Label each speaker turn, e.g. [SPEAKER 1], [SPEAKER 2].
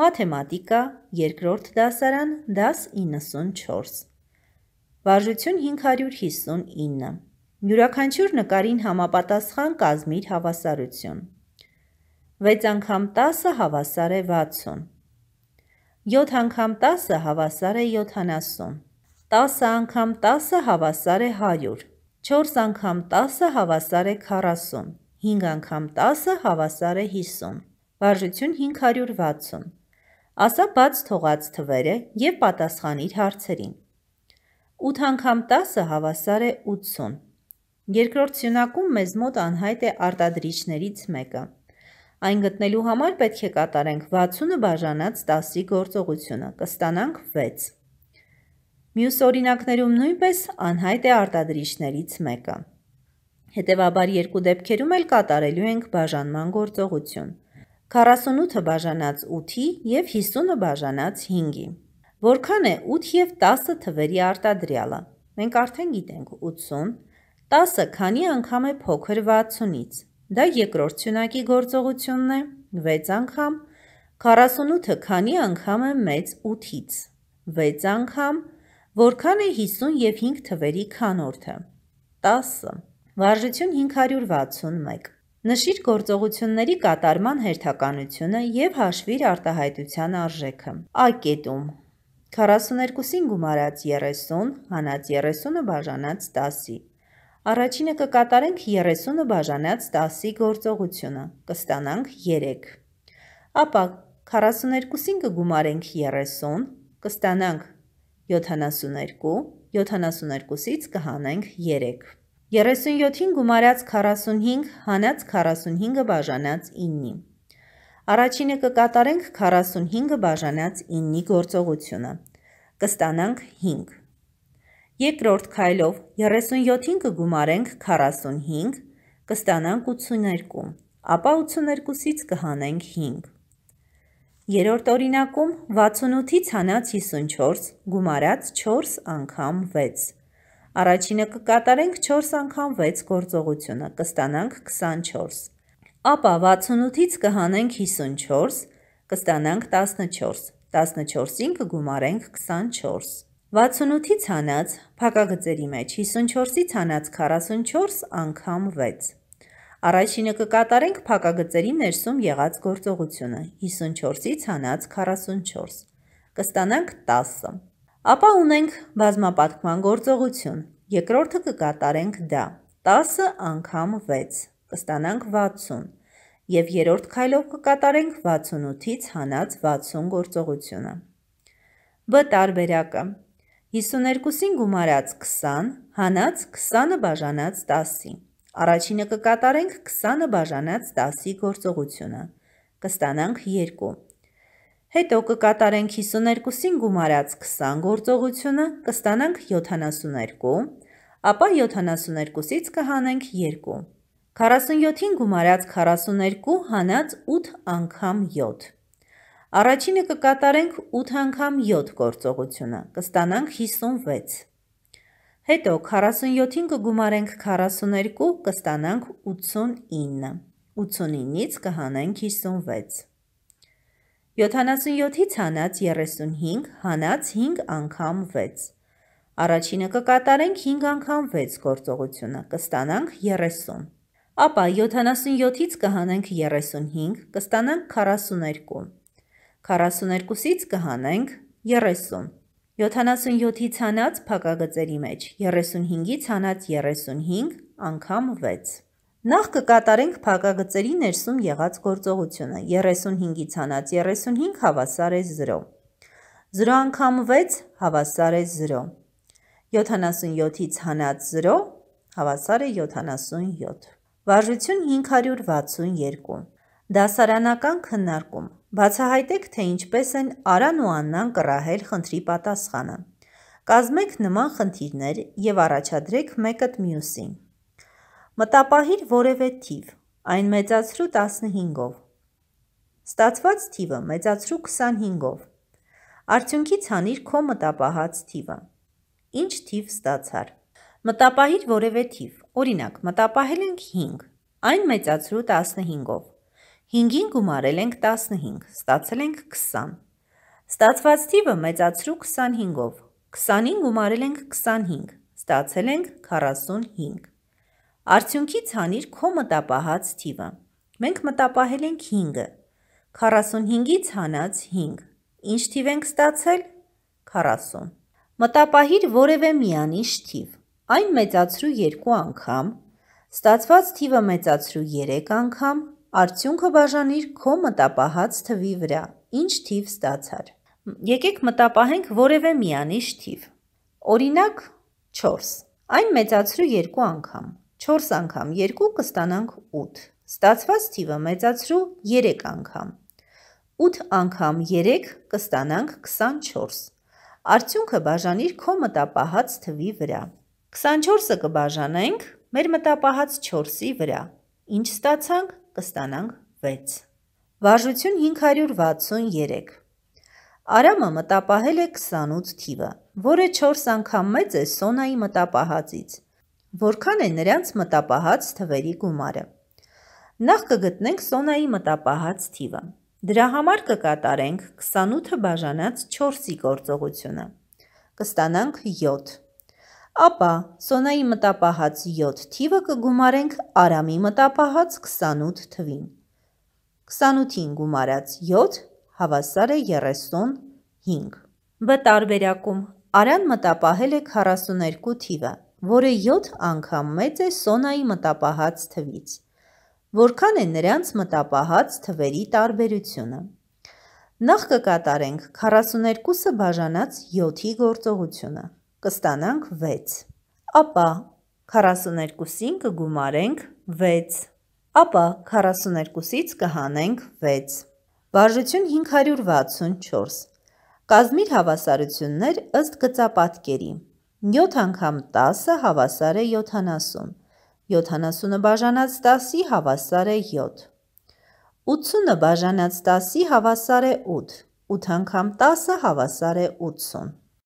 [SPEAKER 1] Մաթեմատիկա, երկրորդ դասարան, դաս 94։ Վարժություն 559։ Յուրաքանչյուր նկարին համապատասխան կազմիր հավասարություն։ 6 անգամ 10-ը հավասար է 60։ 7 անգամ 10-ը հավասար է 70։ 10 անգամ 10-ը հավասար է 100։ 4 անգամ 10-ը հավասար է 40։ 5 անգամ 10-ը հավասար է 50։ Վարժություն 560։ Ասա բաց թողած թվերը եւ պատասխանիր հարցերին։ 8 անգամ 10-ը հավասար է 80։ Երկրորդ սյունակում մեզ մոտ անհայտ է արտադրիչներից մեկը։ Այն գտնելու համար պետք է կատարենք 60-ը բաժանած 10-ի գործողությունը, կստանանք 6։ Մյուս օրինակներում նույնպես անհայտ է արտադրիչներից մեկը։ Հետևաբար երկու դեպքերում էլ կատարելու ենք բաժանման գործողություն։ 48-ը բաժանած 8-ի և 50-ը բաժանած 5-ի։ Որքան է 8 և 10 թվերի արտադրյալը։ Մենք արդեն գիտենք 80, 10-ը քանի անգամ է փոքր 60-ից։ Դա երկրորդ ցյունակի գործողությունն է, 6 անգամ, 48-ը քանի անգամ է մեծ 8-ից։ 6 անգամ, որքան է 50 և 5 թվերի քանորդը։ 10 Վարժություն 561 Նշիր գործողությունների կատարման հերթականությունը եւ հաշվիր արտահայտության արժեքը։ Ա կետում 42-ին գումարած 30, հանած 30-ը բաժանած 10-ի։ Առաջինը կկատարենք 30-ը բաժանած 10-ի գործողությունը, կստանանք 3։ Ապա 42-ին կգումարենք 30, կստանանք 72, 72-ից կհանենք 3։ 37-ին գումարած 45, հանած 45-ը բաժանած 9-ի։ Առաջինը կկատարենք 45-ը բաժանած 9-ի գործողությունը։ Կստանանք 5։ Երկրորդ քայլով 37-ին կգումարենք 45, կստանանք 82, ապա 82-ից կհանենք 5։ Երորդ օրինակում 68-ից հանած 54, գումարած 4 անգամ 6 Առաջինը կկատարենք 4 անգամ 6 գործողությունը, կստանանք 24։ Ապա 68-ից կհանենք 54, կստանանք 14։ 14-ին կգումարենք 24։ 68-ից հանած փակագծերի մեջ 54-ից հանած 44 անգամ 6։ Առաջինը կկատարենք փակագծերի ներսում եղած գործողությունը 54-ից հանած 44։ Կստանանք 10-ը։ Ապա ունենք բազմապատկման գործողություն։ Երկրորդը կկատարենք դա։ 10 անգամ 6 կստանանք 60 եւ երրորդ քայլով կկատարենք 68-ից հանած 60 գործողությունը։ Բ տարբերակը 52-ին գումարած 20, հանած 20-ը բաժանած 10-ի։ Առաջինը կկատարենք 20-ը բաժանած 10-ի գործողությունը։ Կստանանք 2։ Հետո կկատարենք 52-ին գումարած 20 գործողությունը, կստանանք 72, ապա 72-ից կհանենք 2։ 47-ին գումարած 42 հանած 8 անգամ 7։ Առաջինը կկատարենք 8 անգամ 7 գործողությունը, կստանանք 56։ Հետո 47-ին կգումարենք 42, կստանանք 89։ 89-ից կհանենք 56։ 77-ից հանած 35, հանած 5 անգամ 6։ Առաջինը կկատարենք 5 անգամ 6 գործողությունը, կստանանք 30։ Ապա 77-ից կհանենք 35, կստանանք 42։ 42-ից կհանենք 30։ 77-ից հանած փակագծերի մեջ, 35-ից հանած 35 անգամ 6։ Նախ կկատարենք փակագծերի ներսում եղած գործողությունը 35-ից հանած 35 հավասար է 0։ 0 անգամ 6 հավասար է 0։ 77-ից հանած 0 հավասար է 77։ Վարժություն 562։ Դասարանական քննարկում։ Բացահայտեք, թե ինչպես են Արան ու Աննան կռահել խնդրի պատասխանը։ Կազմեք նման խնդիրներ եւ առաջադրեք մեկը մյուսին։ Մտապահիր որևէ թիվ, այն մեծացրու 15-ով։ Ստացված թիվը մեծացրու 25-ով։ Արդյունքից հանիր քո մտապահած թիվը։ Ինչ թիվ ստացար։ Մտապահիր որևէ թիվ։ Օրինակ, մտապահել ենք 5, այն մեծացրու 15-ով։ 5-ին գումարել ենք 15, ստացել ենք 20։ Ստացված թիվը մեծացրու 25-ով։ 20-ին գումարել ենք 25, ստացել ենք 45։ Արդյունքից հանիր քո մտապահած թիվը։ Մենք մտապահել ենք 5-ը։ 45-ից հանած 5։ Ինչ թիվ ենք ստացել։ 40։ Մտապահիր որևէ միանիշ թիվ։ Այն մեծացրու 2 անգամ, ստացված թիվը մեծացրու 3 անգամ, արդյունքը բաժանիր քո մտապահած թվի վրա։ Ինչ թիվ ստացար։ Եկեք մտապահենք որևէ միանիշ թիվ։ Օրինակ 4։ Այն մեծացրու 2 անգամ, 4 անգամ 2 կստանանք 8։ Ստացված թիվը մեծացրու 3 անգամ։ 8 անգամ 3 կստանանք 24։ Արդյունքը բաժանիր քո մտապահած թվի վրա։ 24-ը կբաժանենք մեր մտապահած 4-ի վրա։ Ինչ ստացանք, կստանանք 6։ Վարժություն 563։ Արամը մտապահել է 28 թիվը, որը 4 անգամ մեծ է Սոնայի մտապահածից։ Որքան է նրանց մտապահած թվերի գումարը։ Նախ կգտնենք Սոնայի մտապահած թիվը։ Դրա համար կկատարենք 28-ը բաժանած 4-ի գործողությունը։ Կստանանք 7։ Ապա Սոնայի մտապահած 7 թիվը կգումարենք Արամի մտապահած 28 թվին։ 28-ին գումարած 7 հավասար է 35։ Բ տարբերակում Արան մտապահել է 42 թիվը, որը 7 անգամ մեծ է Սոնայի մտապահած թվից։ Որքան է նրանց մտապահած թվերի տարբերությունը։ Նախ կկատարենք 42-ը բաժանած 7-ի գործողությունը։ Կստանանք 6։ Ապա 42-ին կգումարենք 6։ Ապա 42-ից կհանենք 6։ Բաժություն 564։ Կազմիր հավասարություններ ըստ գծապատկերի։ 7 անգամ 10-ը հավասար է 70։ 70-ը բաժանած 10-ի հավասար է 7։ 80-ը բաժանած 10-ի հավասար է 8։ 8 անգամ 10-ը հավասար է 80։